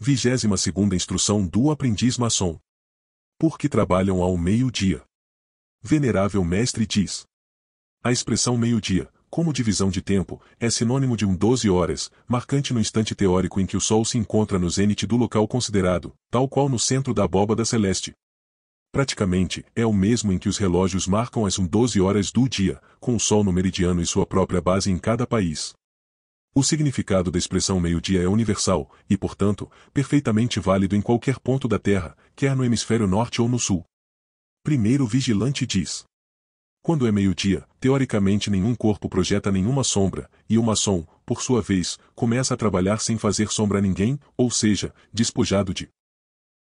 Vigésima segunda instrução do aprendiz maçom. Por que trabalham ao meio-dia? Venerável mestre diz. A expressão meio-dia, como divisão de tempo, é sinônimo de um 12 horas, marcante no instante teórico em que o Sol se encontra no zênite do local considerado, tal qual no centro da abóbada celeste. Praticamente, é o mesmo em que os relógios marcam as 12 horas do dia, com o Sol no meridiano e sua própria base em cada país. O significado da expressão meio-dia é universal, e portanto, perfeitamente válido em qualquer ponto da Terra, quer no hemisfério norte ou no sul. Primeiro vigilante diz. Quando é meio-dia, teoricamente nenhum corpo projeta nenhuma sombra, e o maçom, por sua vez, começa a trabalhar sem fazer sombra a ninguém, ou seja, despojado de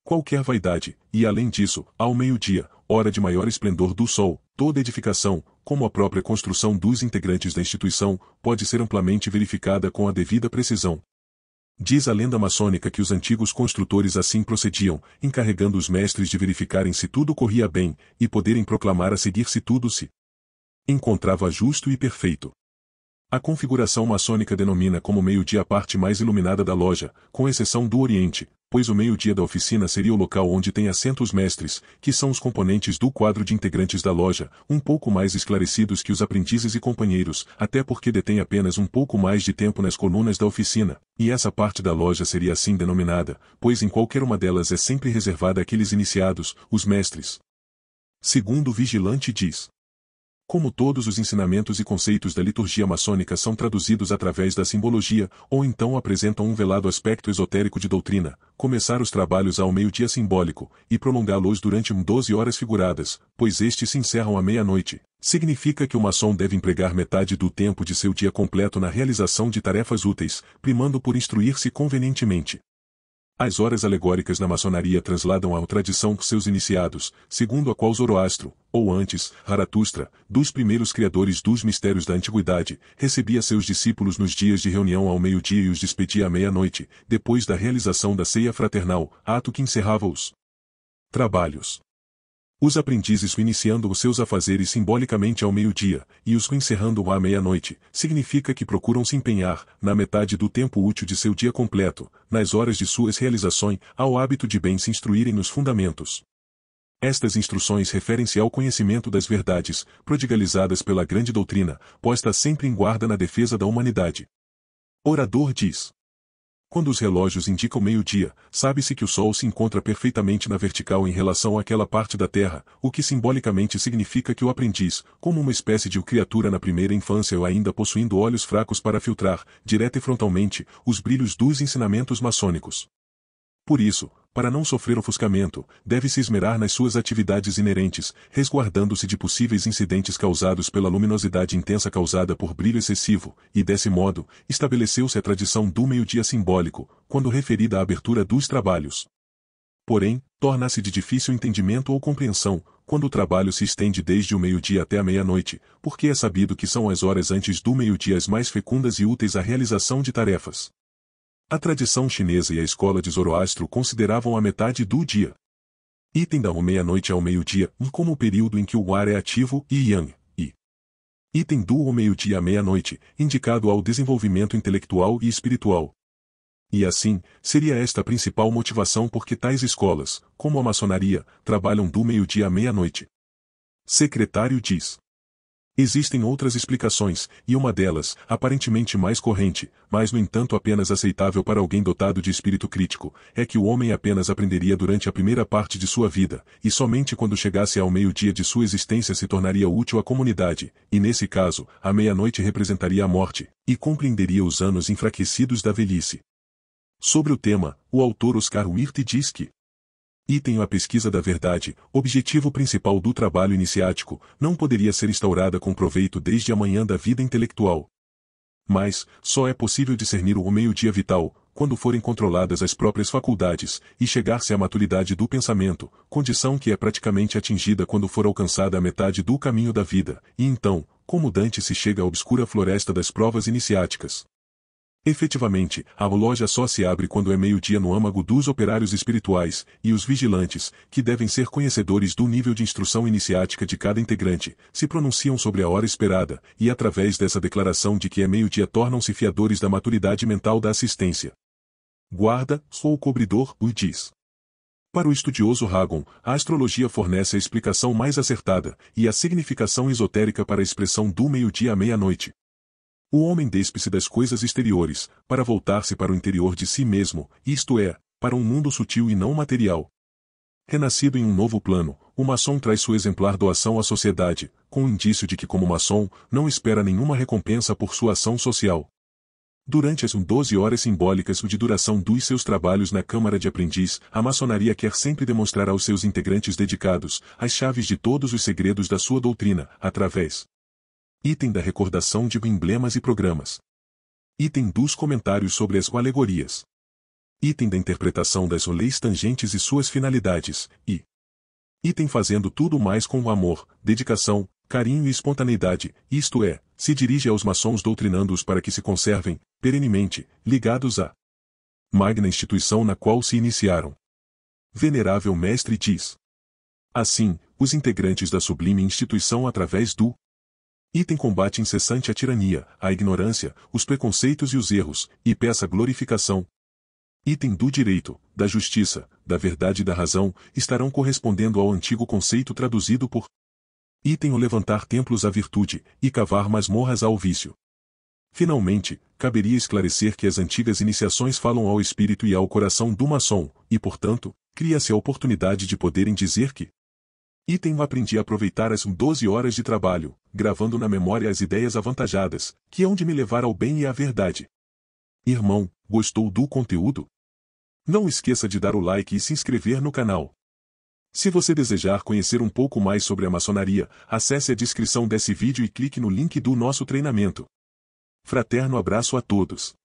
qualquer vaidade, e além disso, ao meio-dia, hora de maior esplendor do sol, toda edificação, como a própria construção dos integrantes da instituição, pode ser amplamente verificada com a devida precisão. Diz a lenda maçônica que os antigos construtores assim procediam, encarregando os mestres de verificarem se tudo corria bem, e poderem proclamar a seguir se tudo se encontrava justo e perfeito. A configuração maçônica denomina como meio-dia a parte mais iluminada da loja, com exceção do Oriente, pois o meio-dia da oficina seria o local onde tem assento os mestres, que são os componentes do quadro de integrantes da loja, um pouco mais esclarecidos que os aprendizes e companheiros, até porque detêm apenas um pouco mais de tempo nas colunas da oficina, e essa parte da loja seria assim denominada, pois em qualquer uma delas é sempre reservada àqueles iniciados, os mestres. Segundo o vigilante diz. Como todos os ensinamentos e conceitos da liturgia maçônica são traduzidos através da simbologia, ou então apresentam um velado aspecto esotérico de doutrina, começar os trabalhos ao meio-dia simbólico, e prolongá-los durante 12 horas figuradas, pois estes se encerram à meia-noite, significa que o maçom deve empregar metade do tempo de seu dia completo na realização de tarefas úteis, primando por instruir-se convenientemente, as horas alegóricas na maçonaria transladam à tradição seus iniciados, segundo a qual Zoroastro, ou antes, Haratustra, dos primeiros criadores dos mistérios da antiguidade, recebia seus discípulos nos dias de reunião ao meio-dia e os despedia à meia-noite, depois da realização da ceia fraternal, ato que encerrava os trabalhos. Os aprendizes iniciando os seus afazeres simbolicamente ao meio-dia, e os encerrando à meia-noite, significa que procuram se empenhar, na metade do tempo útil de seu dia completo, nas horas de suas realizações, ao hábito de bem se instruírem nos fundamentos. Estas instruções referem-se ao conhecimento das verdades, prodigalizadas pela grande doutrina, posta sempre em guarda na defesa da humanidade. Orador diz. Quando os relógios indicam meio-dia, sabe-se que o Sol se encontra perfeitamente na vertical em relação àquela parte da Terra, o que simbolicamente significa que o aprendiz, como uma espécie de criatura na primeira infância ou ainda possuindo olhos fracos para filtrar, direta e frontalmente, os brilhos dos ensinamentos maçônicos. Por isso, para não sofrer ofuscamento, deve-se esmerar nas suas atividades inerentes, resguardando-se de possíveis incidentes causados pela luminosidade intensa causada por brilho excessivo, e desse modo, estabeleceu-se a tradição do meio-dia simbólico, quando referida à abertura dos trabalhos. Porém, torna-se de difícil entendimento ou compreensão, quando o trabalho se estende desde o meio-dia até a meia-noite, porque é sabido que são as horas antes do meio-dia as mais fecundas e úteis à realização de tarefas. A tradição chinesa e a escola de Zoroastro consideravam a metade do dia. Item da meia-noite ao meio-dia como o período em que o ar é ativo e yang, e. Item do meio-dia à meia-noite, indicado ao desenvolvimento intelectual e espiritual. E assim, seria esta a principal motivação por que tais escolas, como a maçonaria, trabalham do meio-dia à meia-noite. Secretário diz. Existem outras explicações, e uma delas, aparentemente mais corrente, mas no entanto apenas aceitável para alguém dotado de espírito crítico, é que o homem apenas aprenderia durante a primeira parte de sua vida, e somente quando chegasse ao meio-dia de sua existência se tornaria útil à comunidade, e nesse caso, a meia-noite representaria a morte, e compreenderia os anos enfraquecidos da velhice. Sobre o tema, o autor Oscar Wirth diz que Item A pesquisa da verdade, objetivo principal do trabalho iniciático, não poderia ser instaurada com proveito desde a manhã da vida intelectual. Mas, só é possível discernir o meio-dia vital, quando forem controladas as próprias faculdades, e chegar-se à maturidade do pensamento, condição que é praticamente atingida quando for alcançada a metade do caminho da vida, e então, como Dante se chega à obscura floresta das provas iniciáticas. Efetivamente, a loja só se abre quando é meio-dia no âmago dos operários espirituais e os vigilantes, que devem ser conhecedores do nível de instrução iniciática de cada integrante, se pronunciam sobre a hora esperada, e através dessa declaração de que é meio-dia tornam-se fiadores da maturidade mental da assistência. Guarda, sou o cobridor, o diz. Para o estudioso Hagon, a astrologia fornece a explicação mais acertada e a significação esotérica para a expressão do meio-dia à meia-noite. O homem despe-se das coisas exteriores, para voltar-se para o interior de si mesmo, isto é, para um mundo sutil e não material. Renascido em um novo plano, o maçom traz sua exemplar doação à sociedade, com o indício de que como maçom, não espera nenhuma recompensa por sua ação social. Durante as 12 horas simbólicas de duração dos seus trabalhos na Câmara de Aprendiz, a maçonaria quer sempre demonstrar aos seus integrantes dedicados as chaves de todos os segredos da sua doutrina, através Item da recordação de emblemas e programas. Item dos comentários sobre as alegorias. Item da interpretação das leis tangentes e suas finalidades, e Item fazendo tudo mais com amor, dedicação, carinho e espontaneidade, isto é, se dirige aos maçons doutrinando-os para que se conservem, perenemente, ligados à magna instituição na qual se iniciaram. Venerável Mestre diz. Assim, os integrantes da sublime instituição através do Item combate incessante à tirania, à ignorância, os preconceitos e os erros, e peça glorificação. Item do direito, da justiça, da verdade e da razão, estarão correspondendo ao antigo conceito traduzido por Item o levantar templos à virtude, e cavar masmorras ao vício. Finalmente, caberia esclarecer que as antigas iniciações falam ao espírito e ao coração do maçom, e portanto, cria-se a oportunidade de poderem dizer que Item aprendi a aproveitar as 12 horas de trabalho, gravando na memória as ideias avantajadas, que hão de me levar ao bem e à verdade. Irmão, gostou do conteúdo? Não esqueça de dar o like e se inscrever no canal. Se você desejar conhecer um pouco mais sobre a maçonaria, acesse a descrição desse vídeo e clique no link do nosso treinamento. Fraterno abraço a todos.